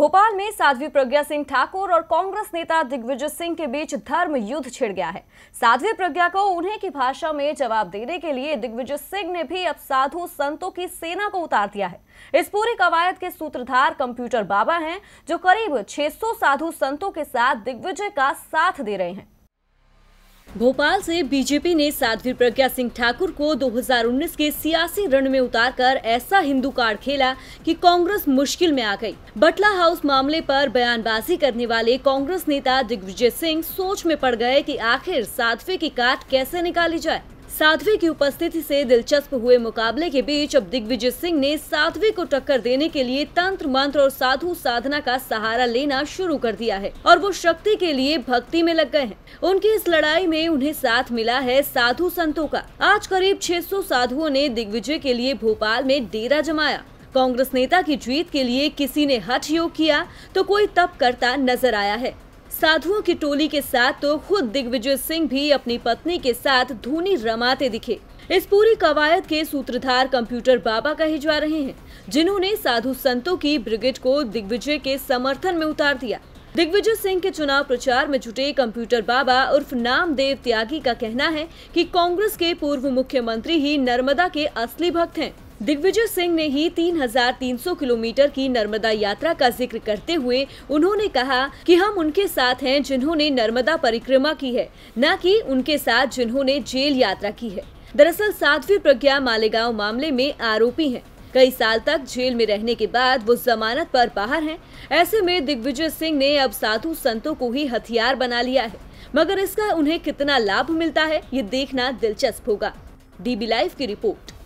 भोपाल में साध्वी प्रज्ञा सिंह ठाकुर और कांग्रेस नेता दिग्विजय सिंह के बीच धर्म युद्ध छिड़ गया है साध्वी प्रज्ञा को उन्हें की भाषा में जवाब देने के लिए दिग्विजय सिंह ने भी अब साधु संतों की सेना को उतार दिया है इस पूरी कवायद के सूत्रधार कंप्यूटर बाबा हैं जो करीब 600 साधु संतों के साथ दिग्विजय का साथ दे रहे हैं भोपाल से बीजेपी ने साध्वी प्रज्ञा सिंह ठाकुर को 2019 के सियासी रण में उतारकर ऐसा हिंदू कार्ड खेला कि कांग्रेस मुश्किल में आ गई। बटला हाउस मामले पर बयानबाजी करने वाले कांग्रेस नेता दिग्विजय सिंह सोच में पड़ गए कि आखिर साध्वी की काट कैसे निकाली जाए साध्वी की उपस्थिति से दिलचस्प हुए मुकाबले के बीच अब दिग्विजय सिंह ने साध्वी को टक्कर देने के लिए तंत्र मंत्र और साधु साधना का सहारा लेना शुरू कर दिया है और वो शक्ति के लिए भक्ति में लग गए हैं उनकी इस लड़ाई में उन्हें साथ मिला है साधु संतों का आज करीब 600 साधुओं ने दिग्विजय के लिए भोपाल में डेरा जमाया कांग्रेस नेता की जीत के लिए किसी ने हठ योग किया तो कोई तप करता नजर आया है साधुओं की टोली के साथ तो खुद दिग्विजय सिंह भी अपनी पत्नी के साथ धूनी रमाते दिखे इस पूरी कवायद के सूत्रधार कंप्यूटर बाबा कहे जा रहे हैं जिन्होंने साधु संतों की ब्रिगेड को दिग्विजय के समर्थन में उतार दिया दिग्विजय सिंह के चुनाव प्रचार में जुटे कंप्यूटर बाबा उर्फ नामदेव त्यागी का कहना है कि कांग्रेस के पूर्व मुख्यमंत्री ही नर्मदा के असली भक्त हैं दिग्विजय सिंह ने ही 3,300 किलोमीटर की नर्मदा यात्रा का जिक्र करते हुए उन्होंने कहा कि हम उनके साथ हैं जिन्होंने नर्मदा परिक्रमा की है न कि उनके साथ जिन्होंने जेल यात्रा की है दरअसल साध्वी प्रज्ञा मालेगांव मामले में आरोपी हैं। कई साल तक जेल में रहने के बाद वो जमानत पर बाहर हैं। ऐसे में दिग्विजय सिंह ने अब साधु संतों को ही हथियार बना लिया है मगर इसका उन्हें कितना लाभ मिलता है ये देखना दिलचस्प होगा डीबी लाइव की रिपोर्ट